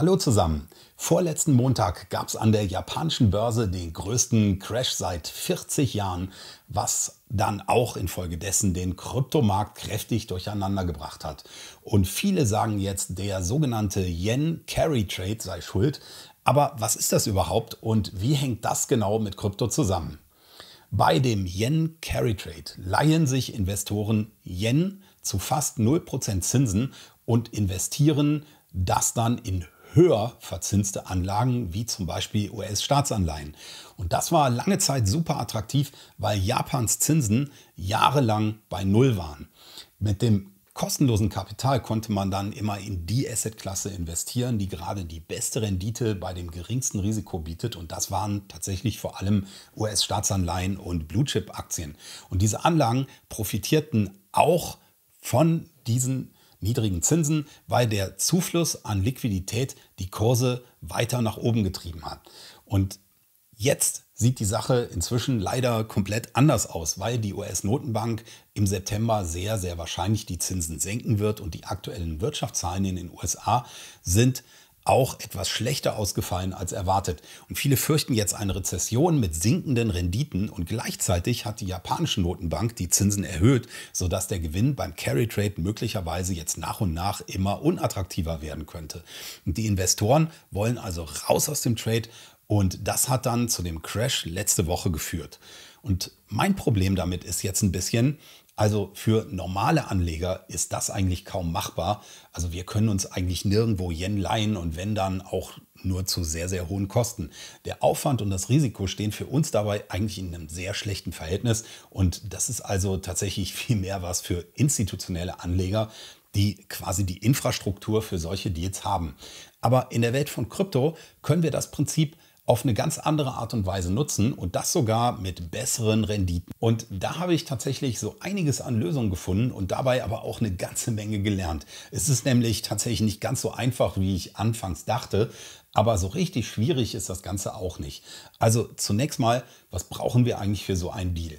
Hallo zusammen. Vorletzten Montag gab es an der japanischen Börse den größten Crash seit 40 Jahren, was dann auch infolgedessen den Kryptomarkt kräftig durcheinander gebracht hat. Und viele sagen jetzt, der sogenannte Yen Carry Trade sei schuld. Aber was ist das überhaupt und wie hängt das genau mit Krypto zusammen? Bei dem Yen Carry Trade leihen sich Investoren Yen zu fast 0% Zinsen und investieren das dann in höher verzinste Anlagen wie zum Beispiel US-Staatsanleihen. Und das war lange Zeit super attraktiv, weil Japans Zinsen jahrelang bei Null waren. Mit dem kostenlosen Kapital konnte man dann immer in die Assetklasse investieren, die gerade die beste Rendite bei dem geringsten Risiko bietet. Und das waren tatsächlich vor allem US-Staatsanleihen und Blue-Chip-Aktien. Und diese Anlagen profitierten auch von diesen niedrigen Zinsen, weil der Zufluss an Liquidität die Kurse weiter nach oben getrieben hat. Und jetzt sieht die Sache inzwischen leider komplett anders aus, weil die US-Notenbank im September sehr, sehr wahrscheinlich die Zinsen senken wird und die aktuellen Wirtschaftszahlen in den USA sind auch etwas schlechter ausgefallen als erwartet. Und viele fürchten jetzt eine Rezession mit sinkenden Renditen und gleichzeitig hat die japanische Notenbank die Zinsen erhöht, sodass der Gewinn beim Carry Trade möglicherweise jetzt nach und nach immer unattraktiver werden könnte. Und die Investoren wollen also raus aus dem Trade und das hat dann zu dem Crash letzte Woche geführt. Und mein Problem damit ist jetzt ein bisschen, also für normale Anleger ist das eigentlich kaum machbar. Also wir können uns eigentlich nirgendwo Yen leihen und wenn dann auch nur zu sehr, sehr hohen Kosten. Der Aufwand und das Risiko stehen für uns dabei eigentlich in einem sehr schlechten Verhältnis und das ist also tatsächlich viel mehr was für institutionelle Anleger, die quasi die Infrastruktur für solche Deals haben. Aber in der Welt von Krypto können wir das Prinzip auf eine ganz andere Art und Weise nutzen und das sogar mit besseren Renditen. Und da habe ich tatsächlich so einiges an Lösungen gefunden und dabei aber auch eine ganze Menge gelernt. Es ist nämlich tatsächlich nicht ganz so einfach, wie ich anfangs dachte, aber so richtig schwierig ist das Ganze auch nicht. Also zunächst mal, was brauchen wir eigentlich für so einen Deal?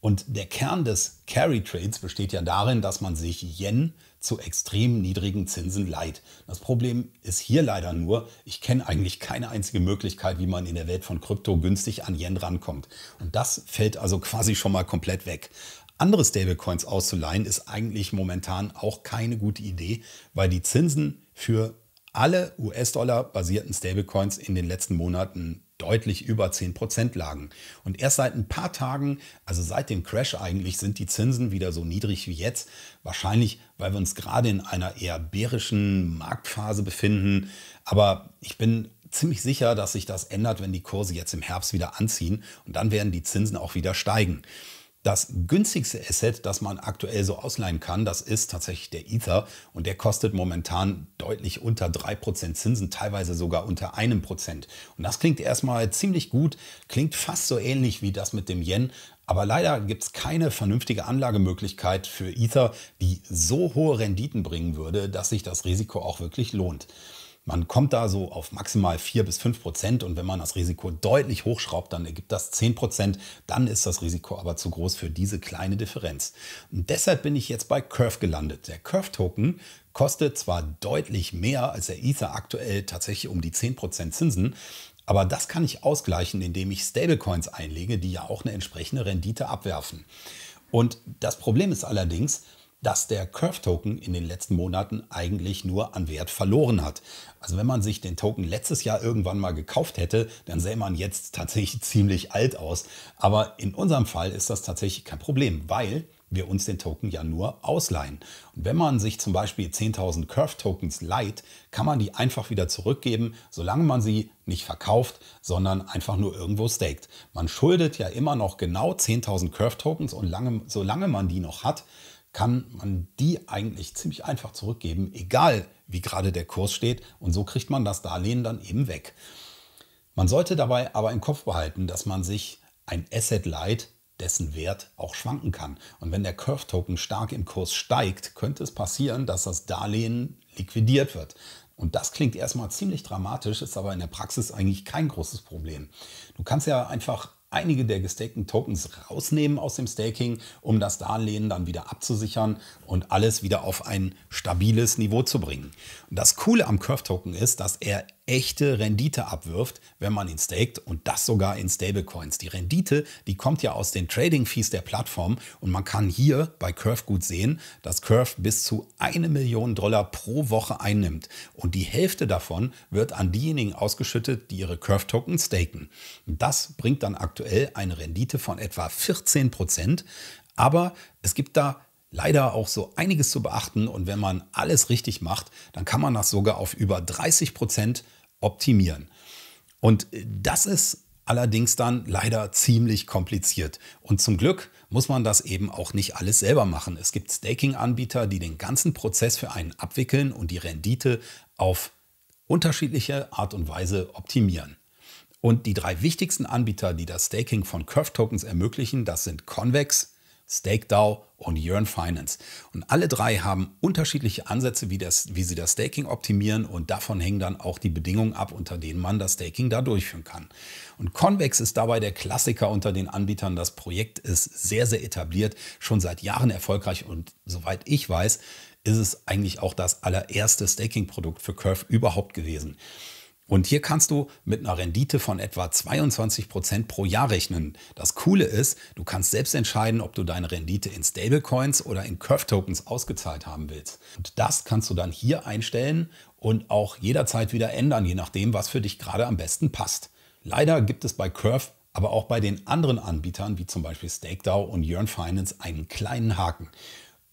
Und der Kern des Carry Trades besteht ja darin, dass man sich Yen zu extrem niedrigen Zinsen leid. Das Problem ist hier leider nur, ich kenne eigentlich keine einzige Möglichkeit, wie man in der Welt von Krypto günstig an Yen rankommt. Und das fällt also quasi schon mal komplett weg. Andere Stablecoins auszuleihen ist eigentlich momentan auch keine gute Idee, weil die Zinsen für alle US-Dollar basierten Stablecoins in den letzten Monaten deutlich über 10% lagen. Und erst seit ein paar Tagen, also seit dem Crash eigentlich, sind die Zinsen wieder so niedrig wie jetzt. Wahrscheinlich, weil wir uns gerade in einer eher bärischen Marktphase befinden. Aber ich bin ziemlich sicher, dass sich das ändert, wenn die Kurse jetzt im Herbst wieder anziehen. Und dann werden die Zinsen auch wieder steigen. Das günstigste Asset, das man aktuell so ausleihen kann, das ist tatsächlich der Ether und der kostet momentan deutlich unter 3% Zinsen, teilweise sogar unter einem Prozent. Und das klingt erstmal ziemlich gut, klingt fast so ähnlich wie das mit dem Yen, aber leider gibt es keine vernünftige Anlagemöglichkeit für Ether, die so hohe Renditen bringen würde, dass sich das Risiko auch wirklich lohnt. Man kommt da so auf maximal 4 bis 5 Prozent und wenn man das Risiko deutlich hochschraubt, dann ergibt das 10 Prozent. Dann ist das Risiko aber zu groß für diese kleine Differenz. Und deshalb bin ich jetzt bei Curve gelandet. Der Curve-Token kostet zwar deutlich mehr als der Ether aktuell tatsächlich um die 10 Prozent Zinsen, aber das kann ich ausgleichen, indem ich Stablecoins einlege, die ja auch eine entsprechende Rendite abwerfen. Und das Problem ist allerdings, dass der Curve-Token in den letzten Monaten eigentlich nur an Wert verloren hat. Also wenn man sich den Token letztes Jahr irgendwann mal gekauft hätte, dann sähe man jetzt tatsächlich ziemlich alt aus. Aber in unserem Fall ist das tatsächlich kein Problem, weil wir uns den Token ja nur ausleihen. Und wenn man sich zum Beispiel 10.000 Curve-Tokens leiht, kann man die einfach wieder zurückgeben, solange man sie nicht verkauft, sondern einfach nur irgendwo staked. Man schuldet ja immer noch genau 10.000 Curve-Tokens und lange, solange man die noch hat, kann man die eigentlich ziemlich einfach zurückgeben, egal wie gerade der Kurs steht. Und so kriegt man das Darlehen dann eben weg. Man sollte dabei aber im Kopf behalten, dass man sich ein Asset leiht, dessen Wert auch schwanken kann. Und wenn der Curve-Token stark im Kurs steigt, könnte es passieren, dass das Darlehen liquidiert wird. Und das klingt erstmal ziemlich dramatisch, ist aber in der Praxis eigentlich kein großes Problem. Du kannst ja einfach einige der gestakten Tokens rausnehmen aus dem Staking, um das Darlehen dann wieder abzusichern und alles wieder auf ein stabiles Niveau zu bringen. Und das Coole am Curve Token ist, dass er echte Rendite abwirft, wenn man ihn staked und das sogar in Stablecoins. Die Rendite, die kommt ja aus den Trading Fees der Plattform und man kann hier bei Curve gut sehen, dass Curve bis zu eine Million Dollar pro Woche einnimmt und die Hälfte davon wird an diejenigen ausgeschüttet, die ihre Curve Token staken. Das bringt dann aktuell eine Rendite von etwa 14 Prozent, aber es gibt da leider auch so einiges zu beachten und wenn man alles richtig macht, dann kann man das sogar auf über 30 Prozent optimieren. Und das ist allerdings dann leider ziemlich kompliziert. Und zum Glück muss man das eben auch nicht alles selber machen. Es gibt Staking-Anbieter, die den ganzen Prozess für einen abwickeln und die Rendite auf unterschiedliche Art und Weise optimieren. Und die drei wichtigsten Anbieter, die das Staking von Curve Tokens ermöglichen, das sind Convex, StakeDAO und Yearn Finance. Und alle drei haben unterschiedliche Ansätze, wie, das, wie sie das Staking optimieren und davon hängen dann auch die Bedingungen ab, unter denen man das Staking da durchführen kann. Und Convex ist dabei der Klassiker unter den Anbietern. Das Projekt ist sehr, sehr etabliert, schon seit Jahren erfolgreich und soweit ich weiß, ist es eigentlich auch das allererste Staking-Produkt für Curve überhaupt gewesen. Und hier kannst du mit einer Rendite von etwa 22% pro Jahr rechnen. Das Coole ist, du kannst selbst entscheiden, ob du deine Rendite in Stablecoins oder in Curve-Tokens ausgezahlt haben willst. Und das kannst du dann hier einstellen und auch jederzeit wieder ändern, je nachdem, was für dich gerade am besten passt. Leider gibt es bei Curve, aber auch bei den anderen Anbietern, wie zum Beispiel StakeDAO und Yearn Finance, einen kleinen Haken.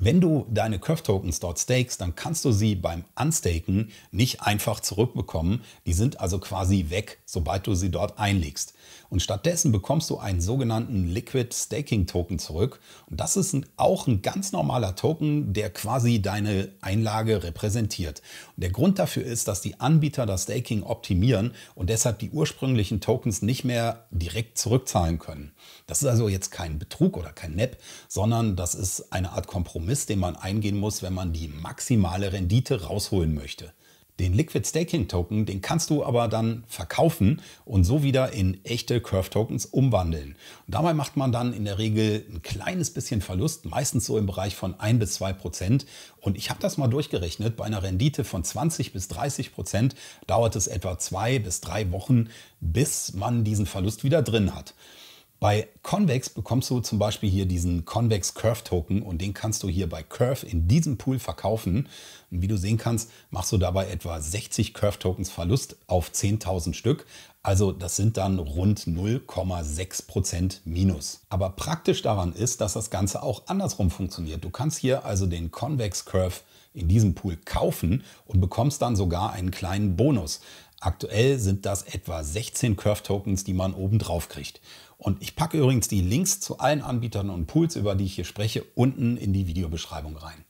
Wenn du deine Curve-Tokens dort stakest, dann kannst du sie beim Unstaken nicht einfach zurückbekommen. Die sind also quasi weg, sobald du sie dort einlegst. Und stattdessen bekommst du einen sogenannten Liquid Staking Token zurück. Und das ist ein, auch ein ganz normaler Token, der quasi deine Einlage repräsentiert. Und der Grund dafür ist, dass die Anbieter das Staking optimieren und deshalb die ursprünglichen Tokens nicht mehr direkt zurückzahlen können. Das ist also jetzt kein Betrug oder kein NEP, sondern das ist eine Art Kompromiss Kompromiss, den man eingehen muss, wenn man die maximale Rendite rausholen möchte. Den Liquid Staking Token, den kannst du aber dann verkaufen und so wieder in echte Curve Tokens umwandeln. Und dabei macht man dann in der Regel ein kleines bisschen Verlust, meistens so im Bereich von 1 bis 2 Prozent. Und ich habe das mal durchgerechnet, bei einer Rendite von 20 bis 30 Prozent dauert es etwa zwei bis drei Wochen, bis man diesen Verlust wieder drin hat. Bei Convex bekommst du zum Beispiel hier diesen Convex Curve Token und den kannst du hier bei Curve in diesem Pool verkaufen. Und wie du sehen kannst, machst du dabei etwa 60 Curve Tokens Verlust auf 10.000 Stück. Also das sind dann rund 0,6% Minus. Aber praktisch daran ist, dass das Ganze auch andersrum funktioniert. Du kannst hier also den Convex Curve in diesem Pool kaufen und bekommst dann sogar einen kleinen Bonus. Aktuell sind das etwa 16 Curve Tokens, die man oben drauf kriegt. Und ich packe übrigens die Links zu allen Anbietern und Pools, über die ich hier spreche, unten in die Videobeschreibung rein.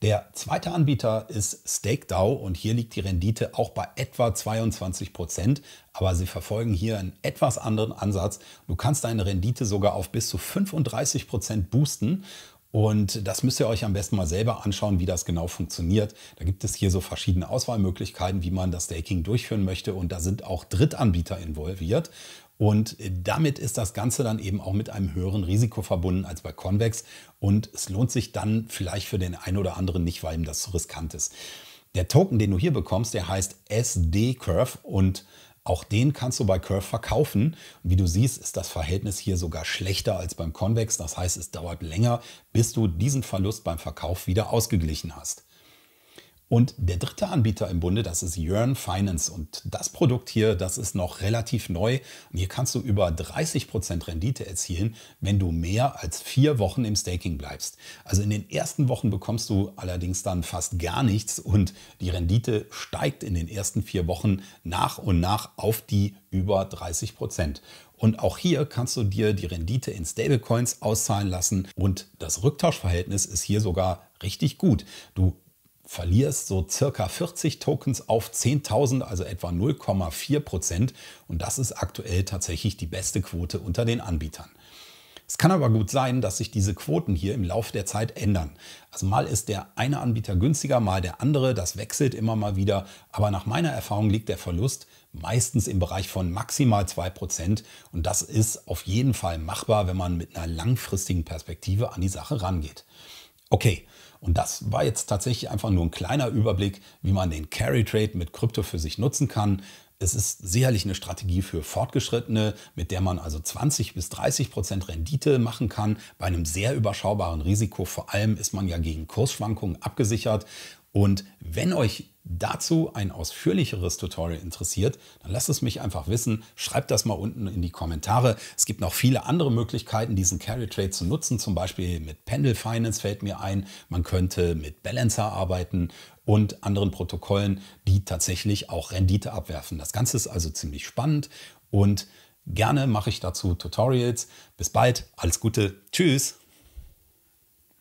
Der zweite Anbieter ist StakeDAO und hier liegt die Rendite auch bei etwa 22 Prozent, aber sie verfolgen hier einen etwas anderen Ansatz. Du kannst deine Rendite sogar auf bis zu 35 Prozent boosten und das müsst ihr euch am besten mal selber anschauen, wie das genau funktioniert. Da gibt es hier so verschiedene Auswahlmöglichkeiten, wie man das Staking durchführen möchte. Und da sind auch Drittanbieter involviert. Und damit ist das Ganze dann eben auch mit einem höheren Risiko verbunden als bei Convex. Und es lohnt sich dann vielleicht für den einen oder anderen nicht, weil ihm das so riskant ist. Der Token, den du hier bekommst, der heißt SD Curve und auch den kannst du bei Curve verkaufen. wie du siehst, ist das Verhältnis hier sogar schlechter als beim Convex. Das heißt, es dauert länger, bis du diesen Verlust beim Verkauf wieder ausgeglichen hast. Und der dritte Anbieter im Bunde, das ist Yearn Finance. Und das Produkt hier, das ist noch relativ neu. Und hier kannst du über 30% Prozent Rendite erzielen, wenn du mehr als vier Wochen im Staking bleibst. Also in den ersten Wochen bekommst du allerdings dann fast gar nichts und die Rendite steigt in den ersten vier Wochen nach und nach auf die über 30%. Prozent. Und auch hier kannst du dir die Rendite in Stablecoins auszahlen lassen und das Rücktauschverhältnis ist hier sogar richtig gut. Du verlierst so circa 40 Tokens auf 10.000, also etwa 0,4 Prozent. Und das ist aktuell tatsächlich die beste Quote unter den Anbietern. Es kann aber gut sein, dass sich diese Quoten hier im Laufe der Zeit ändern. Also mal ist der eine Anbieter günstiger, mal der andere, das wechselt immer mal wieder, aber nach meiner Erfahrung liegt der Verlust meistens im Bereich von maximal 2% und das ist auf jeden Fall machbar, wenn man mit einer langfristigen Perspektive an die Sache rangeht. Okay, und das war jetzt tatsächlich einfach nur ein kleiner Überblick, wie man den Carry Trade mit Krypto für sich nutzen kann. Es ist sicherlich eine Strategie für Fortgeschrittene, mit der man also 20 bis 30 Prozent Rendite machen kann. Bei einem sehr überschaubaren Risiko, vor allem ist man ja gegen Kursschwankungen abgesichert. Und wenn euch dazu ein ausführlicheres Tutorial interessiert, dann lasst es mich einfach wissen. Schreibt das mal unten in die Kommentare. Es gibt noch viele andere Möglichkeiten, diesen Carry Trade zu nutzen. Zum Beispiel mit Pendle Finance fällt mir ein. Man könnte mit Balancer arbeiten und anderen Protokollen, die tatsächlich auch Rendite abwerfen. Das Ganze ist also ziemlich spannend und gerne mache ich dazu Tutorials. Bis bald. Alles Gute. Tschüss.